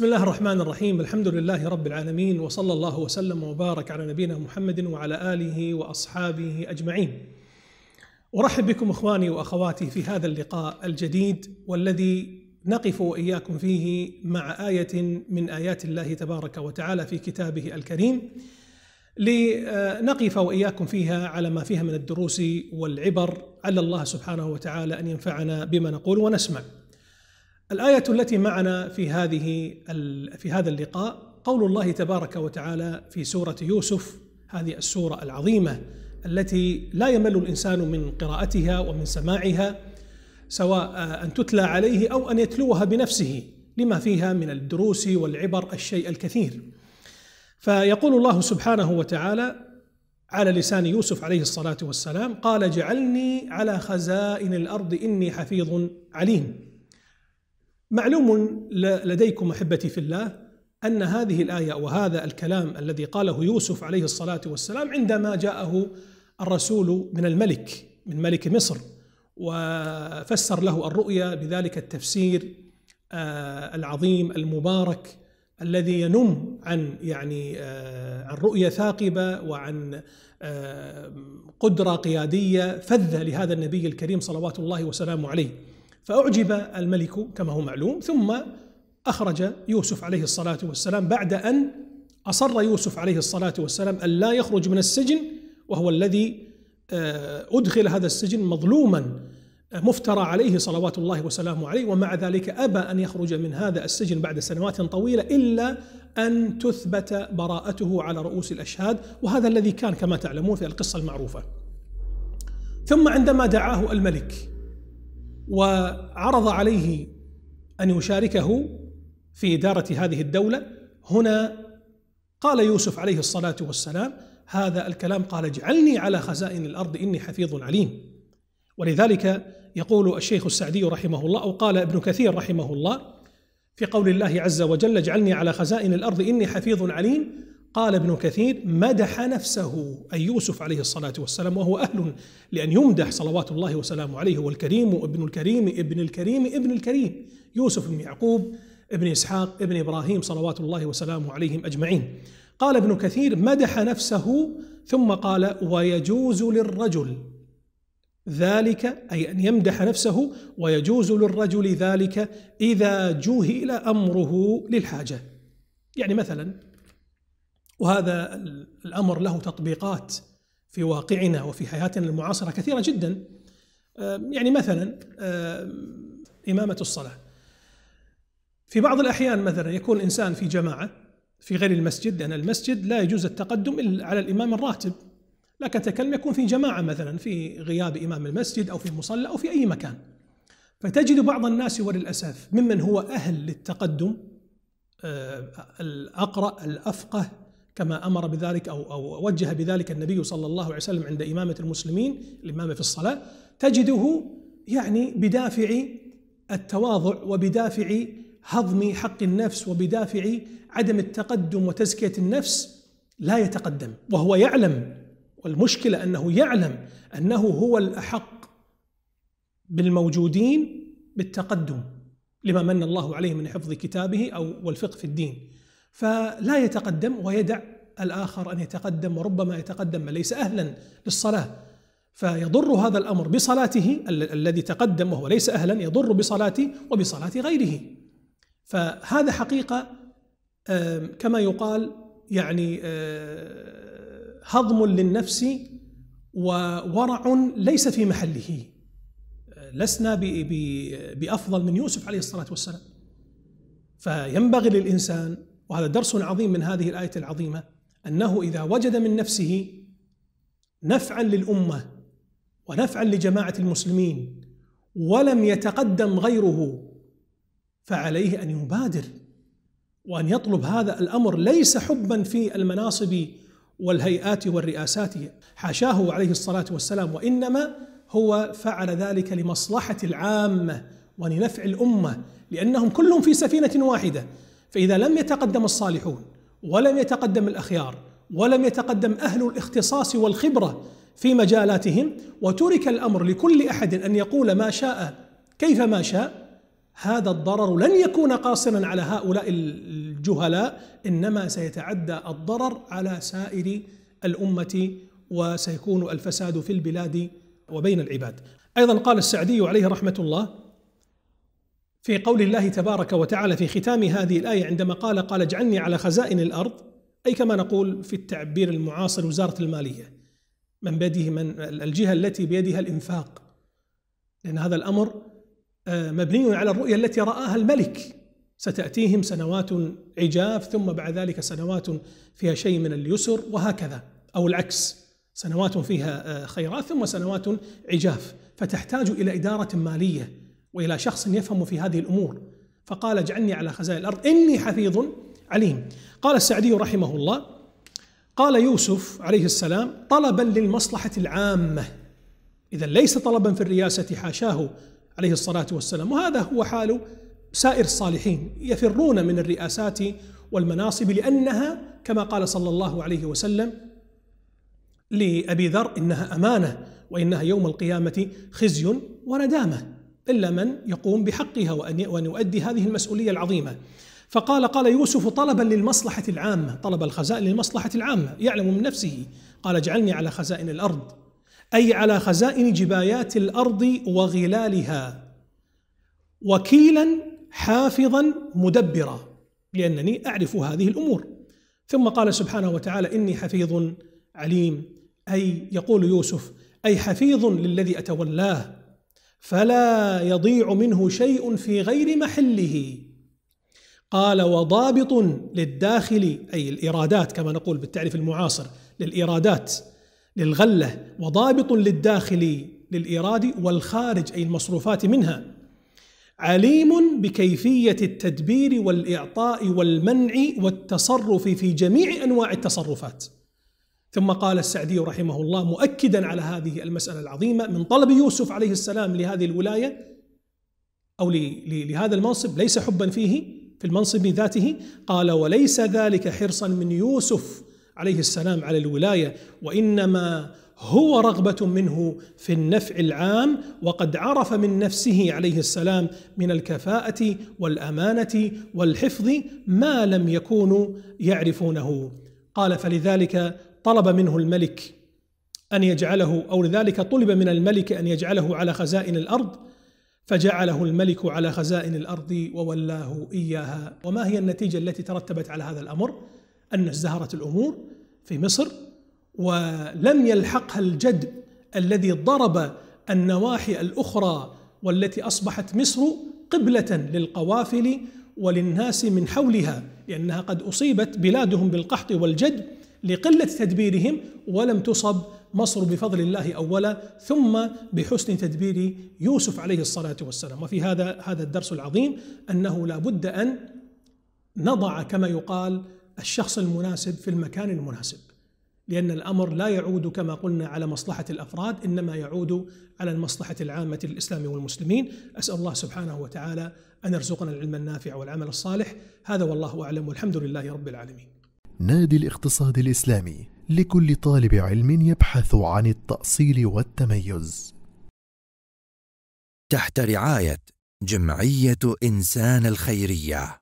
بسم الله الرحمن الرحيم الحمد لله رب العالمين وصلى الله وسلم وبارك على نبينا محمد وعلى اله واصحابه اجمعين ارحب بكم اخواني واخواتي في هذا اللقاء الجديد والذي نقف واياكم فيه مع ايه من ايات الله تبارك وتعالى في كتابه الكريم لنقف واياكم فيها على ما فيها من الدروس والعبر على الله سبحانه وتعالى ان ينفعنا بما نقول ونسمع الآية التي معنا في هذه في هذا اللقاء قول الله تبارك وتعالى في سورة يوسف هذه السورة العظيمة التي لا يمل الإنسان من قراءتها ومن سماعها سواء آه، أن تتلى عليه أو أن يتلوها بنفسه لما فيها من الدروس والعبر الشيء الكثير فيقول الله سبحانه وتعالى على لسان يوسف عليه الصلاة والسلام قال جعلني على خزائن الأرض إني حفيظ عليم معلوم لديكم احبتي في الله ان هذه الايه وهذا الكلام الذي قاله يوسف عليه الصلاه والسلام عندما جاءه الرسول من الملك من ملك مصر وفسر له الرؤيا بذلك التفسير آه، العظيم المبارك الذي ينم عن يعني آه، عن رؤيه ثاقبه وعن آه، قدره قياديه فذه لهذا النبي الكريم صلوات الله وسلامه عليه. فأعجب الملك كما هو معلوم ثم أخرج يوسف عليه الصلاة والسلام بعد أن أصر يوسف عليه الصلاة والسلام أن لا يخرج من السجن وهو الذي آه، أدخل هذا السجن مظلوما آه، مفترى عليه صلوات الله وسلامه عليه ومع ذلك أبى أن يخرج من هذا السجن بعد سنوات طويلة إلا أن تثبت براءته على رؤوس الأشهاد وهذا الذي كان كما تعلمون في القصة المعروفة ثم عندما دعاه الملك وعرض عليه أن يشاركه في إدارة هذه الدولة هنا قال يوسف عليه الصلاة والسلام هذا الكلام قال اجعلني على خزائن الأرض إني حفيظ عليم ولذلك يقول الشيخ السعدي رحمه الله أو قال ابن كثير رحمه الله في قول الله عز وجل اجعلني على خزائن الأرض إني حفيظ عليم قال ابن كثير مدح نفسه أي يوسف عليه الصلاة والسلام وهو أهل لأن يمدح صلوات الله وسلامه عليه والكريم ابن الكريم ابن الكريم ابن الكريم يوسف بن يعقوب ابن إسحاق ابن إبراهيم صلوات الله وسلامه عليهم أجمعين قال ابن كثير مدح نفسه ثم قال ويجوز للرجل ذلك أي أن يمدح نفسه ويجوز للرجل ذلك إذا جهل أمره للحاجة يعني مثلا وهذا الامر له تطبيقات في واقعنا وفي حياتنا المعاصره كثيره جدا يعني مثلا امامه الصلاه في بعض الاحيان مثلا يكون الانسان في جماعه في غير المسجد لان المسجد لا يجوز التقدم الا على الامام الراتب لكن تكلم يكون في جماعه مثلا في غياب امام المسجد او في مصلى او في اي مكان فتجد بعض الناس وللاسف ممن هو اهل للتقدم آه، الاقرا الافقه كما امر بذلك او او وجه بذلك النبي صلى الله عليه وسلم عند امامه المسلمين الامامه في الصلاه تجده يعني بدافع التواضع وبدافع هضم حق النفس وبدافع عدم التقدم وتزكيه النفس لا يتقدم وهو يعلم والمشكله انه يعلم انه هو الاحق بالموجودين بالتقدم لما من الله عليه من حفظ كتابه او والفقه في الدين فلا يتقدم ويدع الآخر أن يتقدم وربما يتقدم من ليس أهلا للصلاة فيضر هذا الأمر بصلاته الذي تقدم وهو ليس أهلا يضر بصلاته وبصلاة غيره فهذا حقيقة كما يقال يعني آه، هضم للنفس وورع ليس في محله لسنا بأفضل من يوسف عليه الصلاة والسلام فينبغي للإنسان وهذا درس عظيم من هذه الآية العظيمة أنه إذا وجد من نفسه نفعا للأمة ونفعا لجماعة المسلمين ولم يتقدم غيره فعليه أن يبادر وأن يطلب هذا الأمر ليس حبا في المناصب والهيئات والرئاسات حاشاه عليه الصلاة والسلام وإنما هو فعل ذلك لمصلحة العامة ولنفع الأمة لأنهم كلهم في سفينة واحدة فإذا لم يتقدم الصالحون ولم يتقدم الأخيار ولم يتقدم أهل الاختصاص والخبرة في مجالاتهم وترك الأمر لكل أحد أن يقول ما شاء كيف ما شاء هذا الضرر لن يكون قاصرا على هؤلاء الجهلاء إنما سيتعدى الضرر على سائر الأمة وسيكون الفساد في البلاد وبين العباد أيضا قال السعدي عليه رحمة الله في قول الله تبارك وتعالى في ختام هذه الايه عندما قال قال اجعلني على خزائن الارض اي كما نقول في التعبير المعاصر وزاره الماليه من بيده من الجهه التي بيدها الانفاق لان هذا الامر آه، مبني على الرؤيه التي راها الملك ستاتيهم سنوات عجاف ثم بعد ذلك سنوات فيها شيء من اليسر وهكذا او العكس سنوات فيها آه، خيرات ثم سنوات عجاف فتحتاج الى اداره ماليه والى شخص يفهم في هذه الامور فقال اجعلني على خزائن الارض اني حفيظ عليم قال السعدي رحمه الله قال يوسف عليه السلام طلبا للمصلحه العامه اذا ليس طلبا في الرياسه حاشاه عليه الصلاه والسلام وهذا هو حال سائر الصالحين يفرون من الرئاسات والمناصب لانها كما قال صلى الله عليه وسلم لابي ذر انها امانه وانها يوم القيامه خزي وندامه إلا من يقوم بحقها وأن يؤدي هذه المسؤولية العظيمة فقال قال يوسف طلبا للمصلحة العامة طلب الخزائن للمصلحة العامة يعلم من نفسه قال اجعلني على خزائن الأرض أي على خزائن جبايات الأرض وغلالها وكيلا حافظا مدبرا لأنني أعرف هذه الأمور ثم قال سبحانه وتعالى إني حفيظ عليم أي يقول يوسف أي حفيظ للذي أتولاه فلا يضيع منه شيء في غير محله قال وضابط للداخل أي الإيرادات كما نقول بالتعريف المعاصر للإيرادات للغلة وضابط للداخل للإيراد والخارج أي المصروفات منها عليم بكيفية التدبير والإعطاء والمنع والتصرف في جميع أنواع التصرفات ثم قال السعدي رحمه الله مؤكدا على هذه المسألة العظيمة من طلب يوسف عليه السلام لهذه الولاية أو لهذا المنصب ليس حبا فيه في المنصب ذاته قال وليس ذلك حرصا من يوسف عليه السلام على الولاية وإنما هو رغبة منه في النفع العام وقد عرف من نفسه عليه السلام من الكفاءة والأمانة والحفظ ما لم يكونوا يعرفونه قال فلذلك طلب منه الملك أن يجعله أو لذلك طلب من الملك أن يجعله على خزائن الأرض فجعله الملك على خزائن الأرض وولاه إياها وما هي النتيجة التي ترتبت على هذا الأمر أن ازدهرت الأمور في مصر ولم يلحقها الجد الذي ضرب النواحي الأخرى والتي أصبحت مصر قبلة للقوافل وللناس من حولها لأنها قد أصيبت بلادهم بالقحط والجدب لقلة تدبيرهم ولم تصب مصر بفضل الله أولا ثم بحسن تدبير يوسف عليه الصلاة والسلام وفي هذا هذا الدرس العظيم أنه لا بد أن نضع كما يقال الشخص المناسب في المكان المناسب لأن الأمر لا يعود كما قلنا على مصلحة الأفراد إنما يعود على المصلحة العامة للإسلام والمسلمين أسأل الله سبحانه وتعالى أن يرزقنا العلم النافع والعمل الصالح هذا والله أعلم والحمد لله رب العالمين نادي الاقتصاد الإسلامي لكل طالب علم يبحث عن التأصيل والتميز. تحت رعاية جمعية إنسان الخيرية